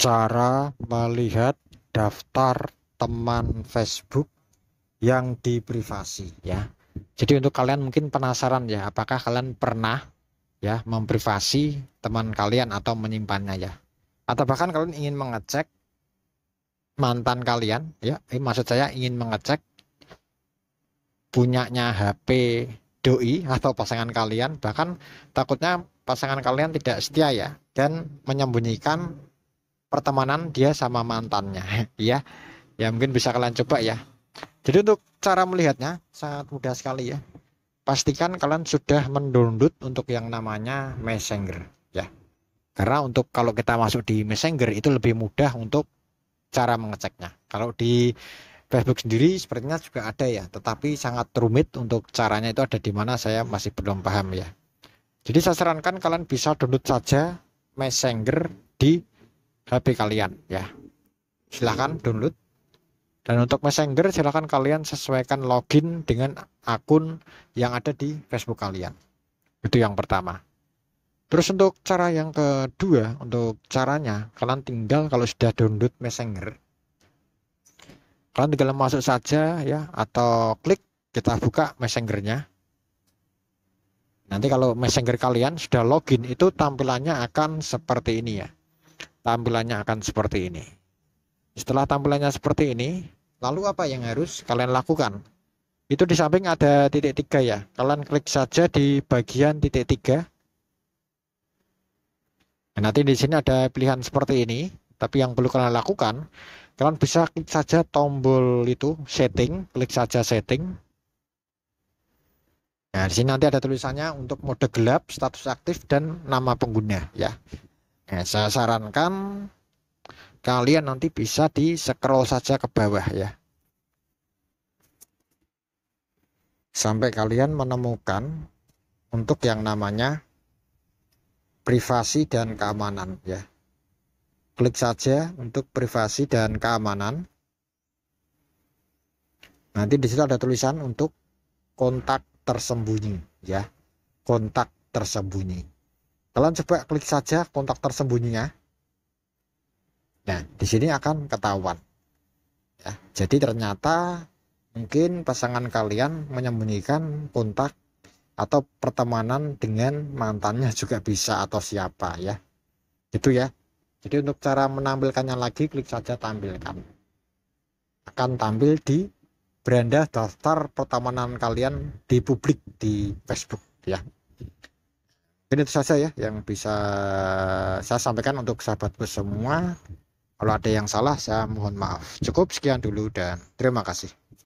cara melihat daftar teman Facebook yang diprivasi ya. Jadi untuk kalian mungkin penasaran ya, apakah kalian pernah ya memprivasi teman kalian atau menyimpannya ya. Atau bahkan kalian ingin mengecek mantan kalian ya, eh, maksud saya ingin mengecek punyanya HP doi atau pasangan kalian bahkan takutnya pasangan kalian tidak setia ya dan menyembunyikan pertemanan dia sama mantannya ya ya mungkin bisa kalian coba ya jadi untuk cara melihatnya sangat mudah sekali ya pastikan kalian sudah mendownload untuk yang namanya messenger ya karena untuk kalau kita masuk di messenger itu lebih mudah untuk cara mengeceknya kalau di Facebook sendiri sepertinya juga ada ya tetapi sangat rumit untuk caranya itu ada di mana saya masih belum paham ya jadi saya sarankan kalian bisa download saja messenger di HP kalian ya. Silahkan download. Dan untuk Messenger silahkan kalian sesuaikan login dengan akun yang ada di Facebook kalian. Itu yang pertama. Terus untuk cara yang kedua, untuk caranya kalian tinggal kalau sudah download Messenger, kalian tinggal masuk saja ya atau klik kita buka Messengernya. Nanti kalau Messenger kalian sudah login itu tampilannya akan seperti ini ya tampilannya akan seperti ini. Setelah tampilannya seperti ini, lalu apa yang harus kalian lakukan? Itu di samping ada titik tiga ya. Kalian klik saja di bagian titik tiga. Nah, nanti di sini ada pilihan seperti ini. Tapi yang perlu kalian lakukan, kalian bisa klik saja tombol itu setting, klik saja setting. Nah, di sini nanti ada tulisannya untuk mode gelap, status aktif, dan nama pengguna ya. Nah, saya sarankan kalian nanti bisa di scroll saja ke bawah ya. Sampai kalian menemukan untuk yang namanya privasi dan keamanan ya. Klik saja untuk privasi dan keamanan. Nanti di situ ada tulisan untuk kontak tersembunyi ya. Kontak tersembunyi. Kalian coba klik saja kontak tersembunyinya. Nah, di sini akan ketahuan. Ya, jadi ternyata mungkin pasangan kalian menyembunyikan kontak atau pertemanan dengan mantannya juga bisa atau siapa ya itu ya jadi untuk cara menampilkannya lagi klik saja tampilkan akan tampil di beranda daftar pertemanan kalian di publik di Facebook ya ini itu saja ya yang bisa saya sampaikan untuk sahabat semua kalau ada yang salah saya mohon maaf cukup sekian dulu dan terima kasih